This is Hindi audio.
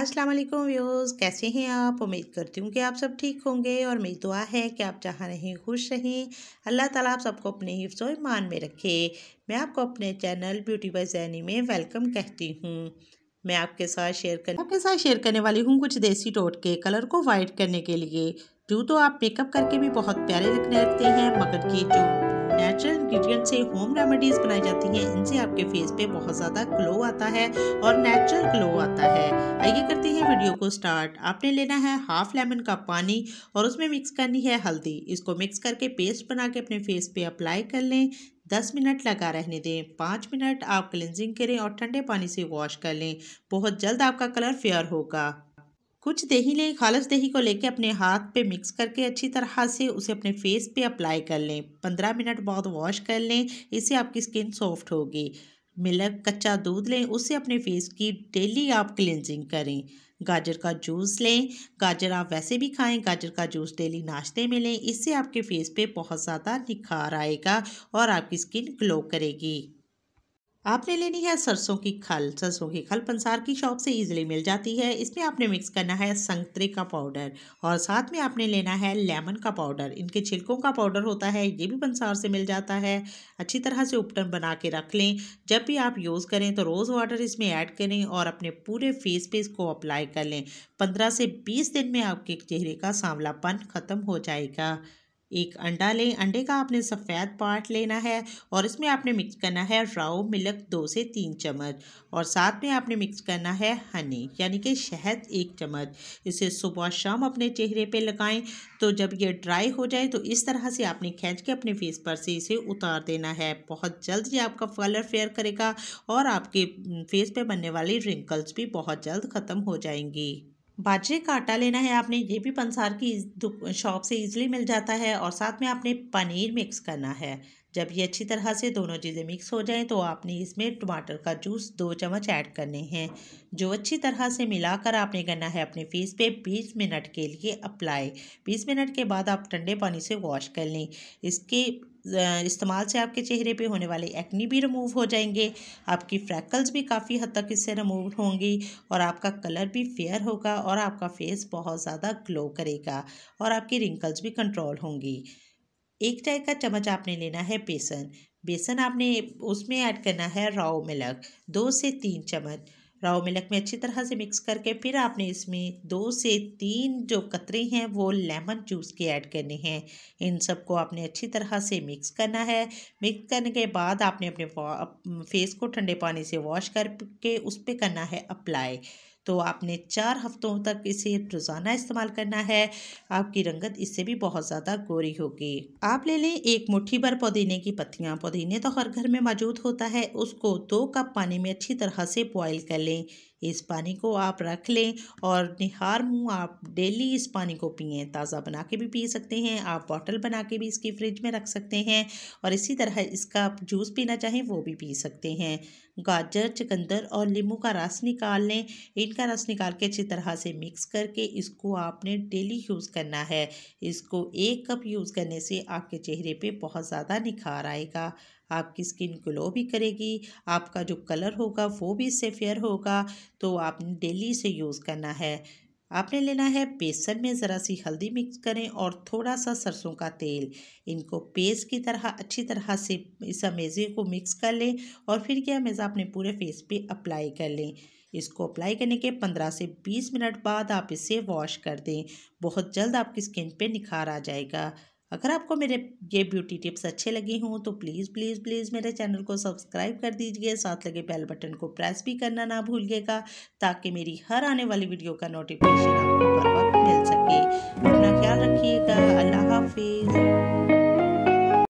अस्सलाम वालेकुम व्यूज़ कैसे हैं आप उम्मीद करती हूँ कि आप सब ठीक होंगे और मेरी दुआ है कि आप जहाँ रहें खुश रहें अल्लाह ताला आप सबको अपने हिफ्स और ईमान में रखे मैं आपको अपने चैनल ब्यूटी बाय जैनी में वेलकम कहती हूँ मैं आपके साथ शेयर कर आपके साथ शेयर करने वाली हूँ कुछ देसी टोटके कलर को वाइट करने के लिए जू तो आप मेकअप करके भी बहुत प्यारे लगने लगते हैं मगर की जू नेचुरल इंग्रेडिएंट से होम रेमेडीज बनाई जाती हैं इनसे आपके फेस पे बहुत ज़्यादा ग्लो आता है और नेचुरल ग्लो आता है आइए करते हैं वीडियो को स्टार्ट आपने लेना है हाफ लेमन का पानी और उसमें मिक्स करनी है हल्दी इसको मिक्स करके पेस्ट बना के अपने फेस पे अप्लाई कर लें दस मिनट लगा रहने दें पाँच मिनट आप क्लिनजिंग करें और ठंडे पानी से वॉश कर लें बहुत जल्द आपका कलर फेयर होगा कुछ दही लें खालस दही को लेके अपने हाथ पे मिक्स करके अच्छी तरह से उसे अपने फेस पे अप्लाई कर लें पंद्रह मिनट बहुत वॉश कर लें इससे आपकी स्किन सॉफ्ट होगी मिल्क कच्चा दूध लें उससे अपने फेस की डेली आप क्लिनजिंग करें गाजर का जूस लें गाजर आप वैसे भी खाएं गाजर का जूस डेली नाश्ते में लें इससे आपके फेस पे बहुत ज़्यादा निखार आएगा और आपकी स्किन ग्लो करेगी आपने लेनी है सरसों की खल सरसों की खल पंसार की शॉप से इजीली मिल जाती है इसमें आपने मिक्स करना है संतरे का पाउडर और साथ में आपने लेना है लेमन का पाउडर इनके छिलकों का पाउडर होता है ये भी पंसार से मिल जाता है अच्छी तरह से उपटन बना के रख लें जब भी आप यूज़ करें तो रोज़ वाटर इसमें ऐड करें और अपने पूरे फेस पे इसको अप्लाई कर लें पंद्रह से बीस दिन में आपके चेहरे का सांवलापन ख़त्म हो जाएगा एक अंडा लें अंडे का आपने सफ़ेद पार्ट लेना है और इसमें आपने मिक्स करना है राव मिल्क दो से तीन चम्मच और साथ में आपने मिक्स करना है हनी यानी कि शहद एक चम्मच इसे सुबह शाम अपने चेहरे पे लगाएं तो जब ये ड्राई हो जाए तो इस तरह से आपने खींच के अपने फेस पर से इसे उतार देना है बहुत जल्द ये आपका कलर फेयर करेगा और आपके फेस पर बनने वाली रिंकल्स भी बहुत जल्द ख़त्म हो जाएंगी बाजरे का आटा लेना है आपने ये भी पंसार की शॉप से इजीली मिल जाता है और साथ में आपने पनीर मिक्स करना है जब ये अच्छी तरह से दोनों चीज़ें मिक्स हो जाएं तो आपने इसमें टमाटर का जूस दो चम्मच ऐड करने हैं जो अच्छी तरह से मिलाकर आपने करना है अपने फेस पे 20 मिनट के लिए अप्लाई 20 मिनट के बाद आप ठंडे पानी से वॉश कर लें इसके इस्तेमाल से आपके चेहरे पे होने वाले एक्नी भी रिमूव हो जाएंगे आपकी फ्रैकल्स भी काफ़ी हद तक इससे रिमूव होंगी और आपका कलर भी फेयर होगा और आपका फेस बहुत ज़्यादा ग्लो करेगा और आपकी रिंकल्स भी कंट्रोल होंगी एक चाय का चम्मच आपने लेना है बेसन बेसन आपने उसमें ऐड करना है राव मिलक दो से तीन चम्मच राव मिलक में अच्छी तरह से मिक्स करके फिर आपने इसमें दो से तीन जो कतरे हैं वो लेमन जूस के ऐड करने हैं इन सबको आपने अच्छी तरह से मिक्स करना है मिक्स करने के बाद आपने अपने फेस को ठंडे पानी से वॉश करके उस पर करना है अप्लाई तो आपने चार हफ्तों तक इसे रोज़ाना इस्तेमाल करना है आपकी रंगत इससे भी बहुत ज़्यादा गोरी होगी आप ले लें एक मुट्ठी भर पुदीने की पत्तियाँ पुदीने तो हर घर में मौजूद होता है उसको दो कप पानी में अच्छी तरह से बॉयल कर लें इस पानी को आप रख लें और निहार मुँह आप डेली इस पानी को पिए ताज़ा बना के भी पी सकते हैं आप बॉटल बना के भी इसकी फ्रिज में रख सकते हैं और इसी तरह इसका आप जूस पीना चाहें वो भी पी सकते हैं गाजर चकंदर और लींबू का रस निकाल लें इनका रस निकाल के अच्छी तरह से मिक्स करके इसको आपने डेली यूज़ करना है इसको एक कप यूज़ करने से आपके चेहरे पे बहुत ज़्यादा निखार आएगा आपकी स्किन ग्लो भी करेगी आपका जो कलर होगा वो भी इससे फेयर होगा तो आपने डेली इसे यूज़ करना है आपने लेना है बेसन में ज़रा सी हल्दी मिक्स करें और थोड़ा सा सरसों का तेल इनको पेस्ट की तरह अच्छी तरह से इस अमेज़े को मिक्स कर लें और फिर यह अमेज़ा अपने पूरे फेस पे अप्लाई कर लें इसको अप्लाई करने के पंद्रह से बीस मिनट बाद आप इसे वॉश कर दें बहुत जल्द आपकी स्किन पे निखार आ जाएगा अगर आपको मेरे ये ब्यूटी टिप्स अच्छे लगे हों तो प्लीज़ प्लीज़ प्लीज़ मेरे चैनल को सब्सक्राइब कर दीजिए साथ लगे बेल बटन को प्रेस भी करना ना भूलिएगा ताकि मेरी हर आने वाली वीडियो का नोटिफिकेशन आपको हर वक्त मिल सके अपना ख्याल रखिएगा अल्लाह हाफिज़